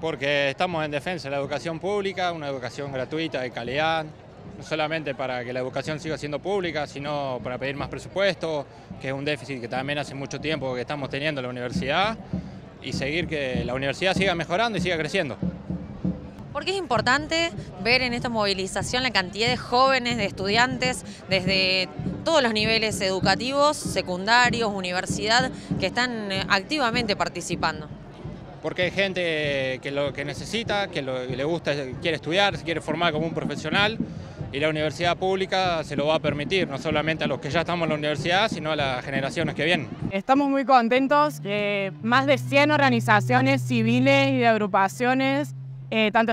porque estamos en defensa de la educación pública, una educación gratuita, de calidad, no solamente para que la educación siga siendo pública, sino para pedir más presupuesto, que es un déficit que también hace mucho tiempo que estamos teniendo en la universidad, y seguir que la universidad siga mejorando y siga creciendo. Porque es importante ver en esta movilización la cantidad de jóvenes, de estudiantes, desde todos los niveles educativos, secundarios, universidad, que están eh, activamente participando porque hay gente que lo que necesita, que, le gusta, quiere estudiar, se quiere formar como un profesional y la universidad pública se lo va a permitir, no solamente a los que ya estamos en la universidad, sino a las generaciones que vienen. Estamos muy contentos, más de 100 organizaciones civiles y de agrupaciones, eh, tanto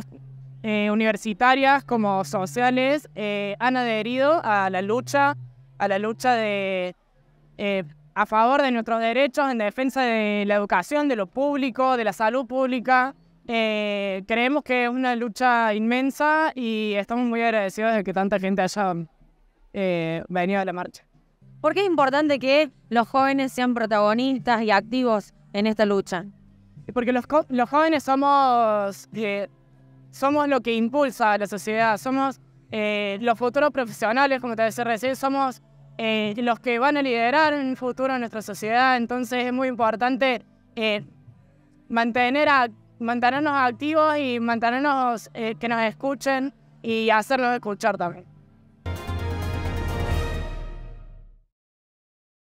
eh, universitarias como sociales, eh, han adherido a la lucha, a la lucha de a favor de nuestros derechos, en defensa de la educación, de lo público, de la salud pública. Eh, creemos que es una lucha inmensa y estamos muy agradecidos de que tanta gente haya eh, venido a la marcha. ¿Por qué es importante que los jóvenes sean protagonistas y activos en esta lucha? Porque los, jóvenes somos, eh, somos lo que impulsa a la sociedad, somos los futuros profesionales, como te decía recién, somos eh, los que van a liderar en el futuro en nuestra sociedad. Entonces es muy importante eh, mantener a, mantenernos activos y mantenernos eh, que nos escuchen y hacernos escuchar también.